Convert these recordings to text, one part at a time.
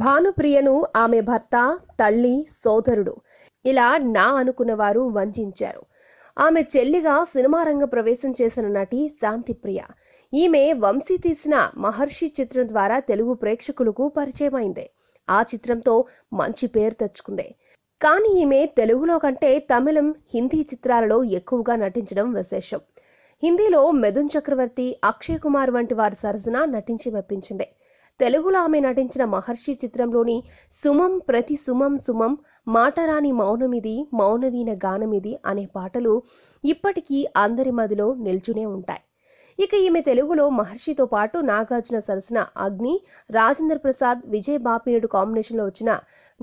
భానుప్రియను ఆమె భర్త తల్లి సోదరుడు ఇలా నా అనుకున్న వారు వంచారు ఆమె చెల్లిగా సినిమా రంగ ప్రవేశం చేసిన నటి శాంతిప్రియ ఈమె వంశీ తీసిన మహర్షి చిత్రం ద్వారా తెలుగు ప్రేక్షకులకు పరిచయమైంది ఆ చిత్రంతో మంచి పేరు తెచ్చుకుంది కానీ ఈమె తెలుగులో కంటే తమిళం హిందీ చిత్రాలలో ఎక్కువగా నటించడం విశేషం హిందీలో మెదున్ చక్రవర్తి అక్షయ్ కుమార్ వంటి వారి సరసన నటించి మెప్పించింది తెలుగులో ఆమె నటించిన మహర్షి చిత్రంలోని సుమం ప్రతి సుమం సుమం మాటరాని మౌనమిది మౌనవీన గానమిది అనే పాటలు ఇప్పటికీ అందరి మదిలో నిల్చునే ఉంటాయి ఇక ఈమె తెలుగులో మహర్షితో పాటు నాగార్జున సరసన అగ్ని రాజేంద్ర ప్రసాద్ విజయ్ బాపిరెడ్డి కాంబినేషన్లో వచ్చిన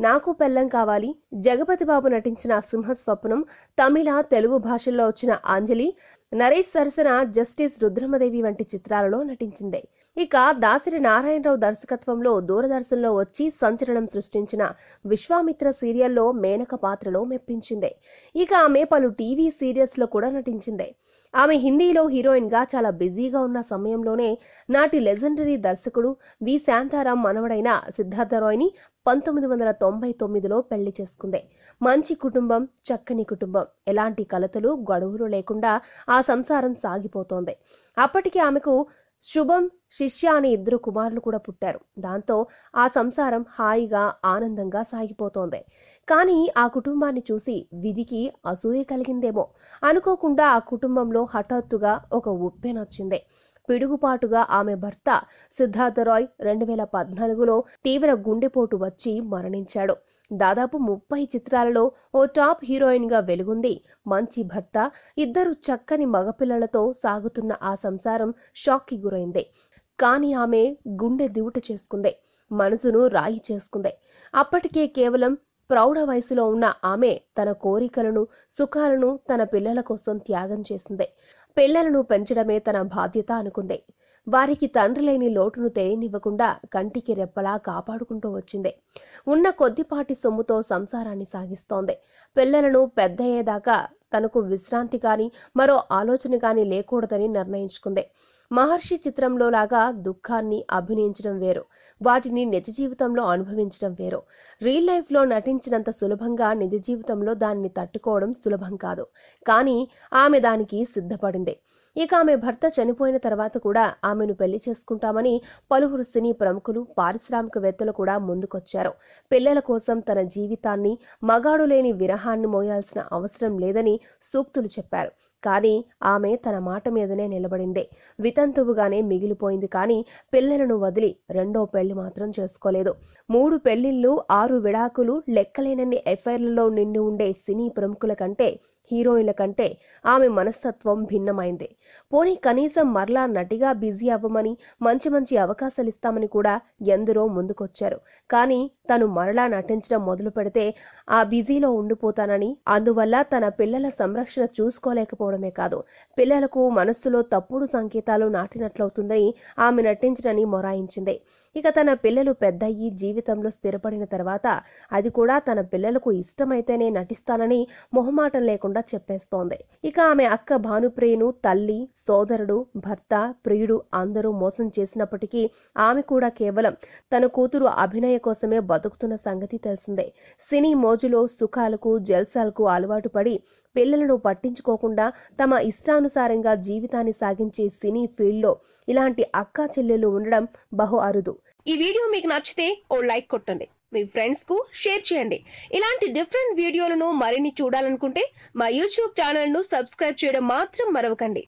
నాకు పెళ్ళం కావాలి జగపతి బాబు నటించిన సింహ స్వప్నం తమిళ తెలుగు భాషల్లో వచ్చిన అంజలి నరేష్ సరసన జస్టిస్ రుద్రమదేవి వంటి చిత్రాలలో నటించింది ఇక దాసిరి నారాయణరావు దర్శకత్వంలో దూరదర్శన్లో వచ్చి సంచలనం సృష్టించిన విశ్వామిత్ర సీరియల్లో మేనక పాత్రలో మెప్పించింది ఇక ఆమె పలు టీవీ సీరియల్స్లో కూడా నటించింది ఆమె హిందీలో హీరోయిన్గా చాలా బిజీగా ఉన్న సమయంలోనే నాటి లెజెండరీ దర్శకుడు వి శాంతారాం మనవడైన సిద్ధార్థ రాయ్ని పంతొమ్మిది వందల తొంభై తొమ్మిదిలో పెళ్లి చేసుకుంది మంచి కుటుంబం చక్కని కుటుంబం ఎలాంటి కలతలు గొడవలు లేకుండా ఆ సంసారం సాగిపోతోంది అప్పటికి ఆమెకు శుభం శిష్య అనే ఇద్దరు కుమారులు కూడా పుట్టారు దాంతో ఆ సంసారం హాయిగా ఆనందంగా సాగిపోతోంది కానీ ఆ కుటుంబాన్ని చూసి విధికి అసూయ కలిగిందేమో అనుకోకుండా ఆ కుటుంబంలో హఠాత్తుగా ఒక ఉప్పెనొచ్చింది పిడుగుపాటుగా ఆమె భర్త సిద్ధార్థ రాయ్ రెండు వేల పద్నాలుగులో తీవ్ర గుండెపోటు వచ్చి మరణించాడు దాదాపు ముప్పై చిత్రాలలో ఓ టాప్ హీరోయిన్ గా వెలుగుంది మంచి భర్త ఇద్దరు చక్కని మగపిల్లలతో సాగుతున్న ఆ సంసారం షాక్కి గురైంది కానీ ఆమె గుండె దివుట చేసుకుంది మనసును రాయి చేసుకుంది అప్పటికే కేవలం ప్రౌఢ వయసులో ఉన్న ఆమె తన కోరికలను సుఖాలను తన పిల్లల కోసం త్యాగం చేసింది పిల్లలను పెంచడమే తన బాధ్యత అనుకుంది వారికి తండ్రి లేని లోటును తెలియనివ్వకుండా కంటికి రెప్పలా కాపాడుకుంటూ వచ్చింది ఉన్న కొద్దిపాటి సొమ్ముతో సంసారాన్ని సాగిస్తోంది పిల్లలను పెద్దయ్యేదాకా తనకు విశ్రాంతి కానీ మరో ఆలోచన కానీ లేకూడదని నిర్ణయించుకుంది మహర్షి చిత్రంలో లాగా దుఃఖాన్ని అభినయించడం వేరు వాటిని నిజ జీవితంలో అనుభవించడం వేరు రియల్ లైఫ్లో నటించినంత సులభంగా నిజ జీవితంలో దాన్ని తట్టుకోవడం సులభం కాదు కానీ ఆమె దానికి సిద్ధపడింది ఇక ఆమె భర్త చనిపోయిన తర్వాత కూడా ఆమెను పెళ్లి చేసుకుంటామని పలువురు సినీ ప్రముఖులు పారిశ్రామికవేత్తలు కూడా ముందుకొచ్చారు పిల్లల కోసం తన జీవితాన్ని మగాడు లేని విరహాన్ని మోయాల్సిన అవసరం లేదని సూక్తులు చెప్పారు కానీ ఆమె తన మాట మీదనే నిలబడింది వితంతువుగానే మిగిలిపోయింది కానీ పిల్లలను వదిలి రెండో పెళ్లి మాత్రం చేసుకోలేదు మూడు పెళ్లిళ్ళు ఆరు విడాకులు లెక్కలేనన్ని ఎఫ్ఐర్లలో నిండి ఉండే సినీ ప్రముఖుల కంటే హీరోయిన్ల కంటే ఆమె మనస్తత్వం భిన్నమైంది పోనీ కనీసం మరలా నటిగా బిజీ అవ్వమని మంచి మంచి అవకాశాలు ఇస్తామని కూడా ఎందరో ముందుకొచ్చారు కానీ తను మరలా నటించడం మొదలు పెడితే ఆ బిజీలో ఉండిపోతానని అందువల్ల తన పిల్లల సంరక్షణ చూసుకోలేకపో చేసుకోవడమే కాదు పిల్లలకు మనస్సులో తప్పుడు సంకేతాలు నాటినట్లవుతుందని ఆమె నటించడని మొరాయించింది ఇక తన పిల్లలు పెద్దయ్యి జీవితంలో స్థిరపడిన తర్వాత అది కూడా తన పిల్లలకు ఇష్టమైతేనే నటిస్తానని మొహమాటం లేకుండా చెప్పేస్తోంది ఇక ఆమె అక్క భానుప్రియను తల్లి సోదరుడు భర్త ప్రియుడు అందరూ మోసం చేసినప్పటికీ ఆమె కూడా కేవలం తన కూతురు అభినయ కోసమే బతుకుతున్న సంగతి తెలిసిందే సినీ మోజులో సుఖాలకు జల్సాలకు అలవాటు పడి పిల్లలను పట్టించుకోకుండా తమ ఇష్టానుసారంగా జీవితాన్ని సాగించే సినీ ఫీల్డ్లో ఇలాంటి అక్కా చెల్లెలు ఉండడం బహు అరుదు ఈ వీడియో మీకు నచ్చితే ఓ లైక్ కొట్టండి మీ ఫ్రెండ్స్ కు షేర్ చేయండి ఇలాంటి డిఫరెంట్ వీడియోలను మరిన్ని చూడాలనుకుంటే మా యూట్యూబ్ ఛానల్ ను సబ్స్క్రైబ్ చేయడం మాత్రం మరవకండి